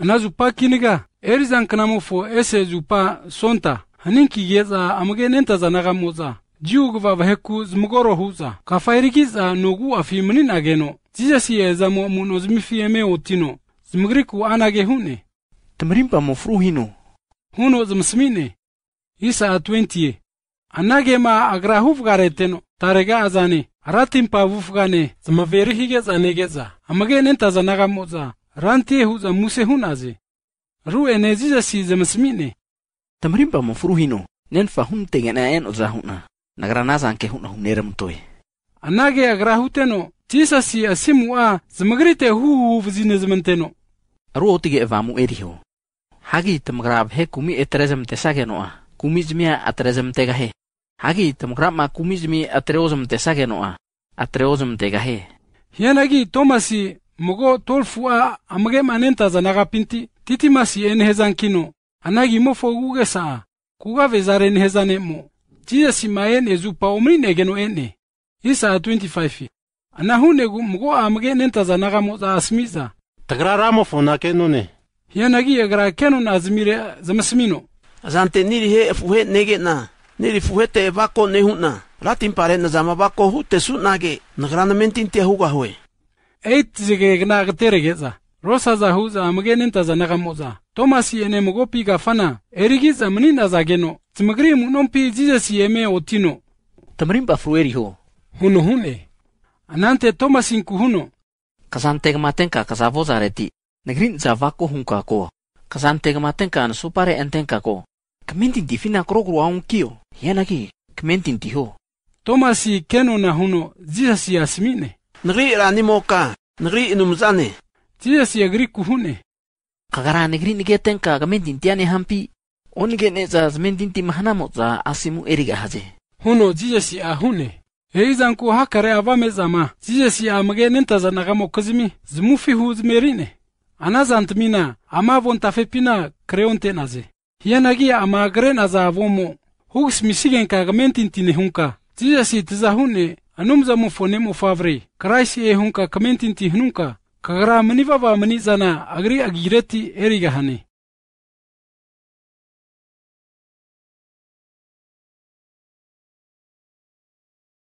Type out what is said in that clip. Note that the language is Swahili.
ana zuppa kiniga erizan knamo fo ese zuppa sonta hanin kigeetza amage nentaza nagamotza jiwugva vaheku zmugoro hutza kafairikitza nogu afi munin ageno zizasi ezamo muno zmifi eme wotino zmugriku anage hune tmrimpa mofru hino huno zmsmine isa 20 anage ma agra hufgareteno tarega azane aratimpa vufgane zmaverihigetza negetza amage nentaza nagamotza rantie huza muse hunaze ru eneziza size masmine tamrimpa mafuru hino nen fahum tegena en ozahuna nagranasanke huna huneramtoe anage agrahuteno tisa si asimu a zmagrite huhu vzine zmanteno aru otige evamu eriho hagi tamgrab he kumi etrezem tesageno a kumizmia atrezem tegahe hagi tamgrama kumizmi atreozem tesageno a atreozem tegahe hianagi tomasi mogo tolfu'a amage manentaza nagapinti titimasi enehezankino anagimo fogugesa'a kugavezarenehezane'mo jizesima ene zupa omrinegeno ene Isaya 25 anahunego mogo amage nentaza nagamoza asmiza tagraramo fonakenone hiyanagi egrakenon azmire zamsmino azante nirihe efuhe negena nirifuhe tevako nehu'na ratimpare latimparena zamabako hu tesu'nage nagranamentintia hugahue eitt zige gna gtere geza rosa za huza mgeninta za naga moza tomasi ene mgopi gafana erigiza mninda za geno nompi munompi jizesi eme otino tamrin ba frueri ho huno hune anante tomasin ku huno kasantematenka kasavozareti negrin zavako Kasante kasantematenka an supare entenkako kamentinti fina krokru aunkio yanaki kamentinti ho tomasi keno na huno jizesi asmine nri rani moka nri inumzane tiyas yagri kuhune kagara negri nigetenka gamendintiane hampi onigenezas mendinti za asimu eriga haje huno jiyasi ahune heizanku hakare avamezama jiyasi amagenentaza nagamokozimi zimufi huzmerine anazantmina amavontafepina kreontenaze hiyanagi za avomo hugs misigenka hunka jiyasi tizahune anumza mufone mufavre kraisi ehunka kamentinti hununka kagra manivava manizana agri agireti erigahane